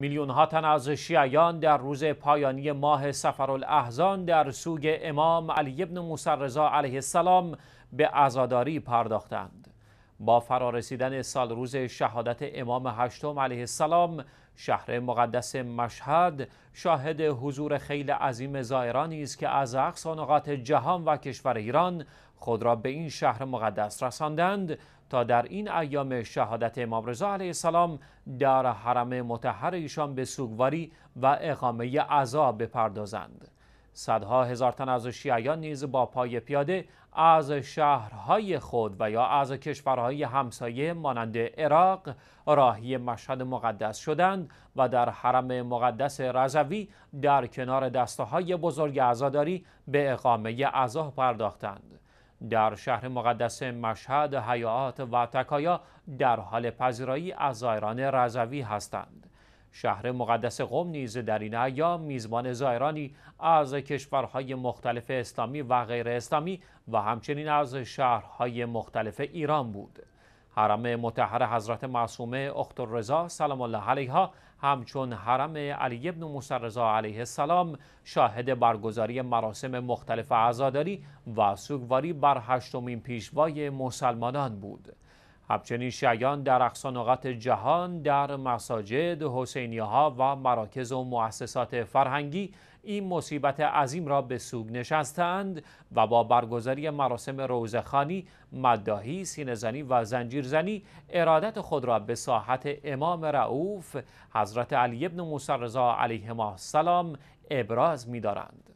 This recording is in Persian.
میلیون ها تن از شیعیان در روز پایانی ماه سفر احزان در سوگ امام علی ابن موسر رضا علیه السلام به عزاداری پرداختند. با فرارسیدن سال روز شهادت امام هشتم علیه السلام شهر مقدس مشهد شاهد حضور خیل عظیم زائرانی است که از اقصا نقاط جهان و کشور ایران خود را به این شهر مقدس رساندند تا در این ایام شهادت امام رضا علیه السلام در حرم متحر ایشان به سوگواری و اقامه عذاب بپردازند صدها هزار تن از شیعیان نیز با پای پیاده از شهرهای خود و یا از کشورهای همسایه مانند عراق راهی مشهد مقدس شدند و در حرم مقدس رضوی در کنار دسته های بزرگ عزاداری به اقامه عزا پرداختند در شهر مقدس مشهد حیات و تکایا در حال پذیرایی از زایران رضوی هستند شهر مقدس قم نیز در این ایام میزبان زائرانی از کشورهای مختلف اسلامی و غیر اسلامی و همچنین از شهرهای مختلف ایران بود حرم متحر حضرت معصومه اخت رضا سلام الله علیها همچون حرم علی ابن موسی رضا علیه السلام شاهد برگزاری مراسم مختلف عزاداری و سوگواری بر هشتمین پیشوای مسلمانان بود همچنین شیعیان در اقصا جهان در مساجد، حسینیها ها و مراکز و مؤسسات فرهنگی این مصیبت عظیم را به سوگ نشستند و با برگزاری مراسم روزخانی، مداهی، سینزنی و زنجیرزنی ارادت خود را به ساحت امام رعوف حضرت علی ابن موسی رضا علیهما السلام ابراز می‌دارند.